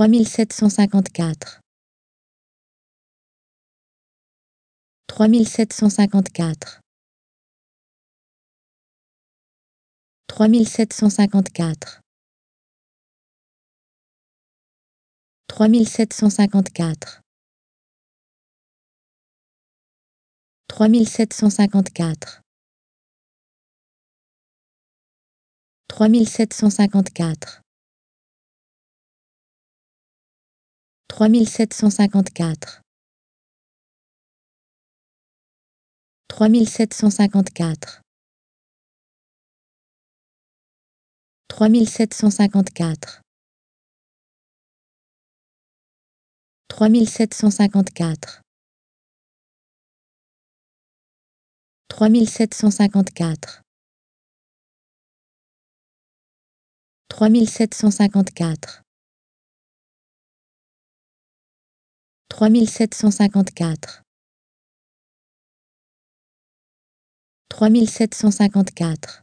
3754 3754 3754 3754 3754 3754 3754 3754 3754 3754 3754 3754 trois mille sept cent cinquante quatre trois mille sept cent cinquante quatre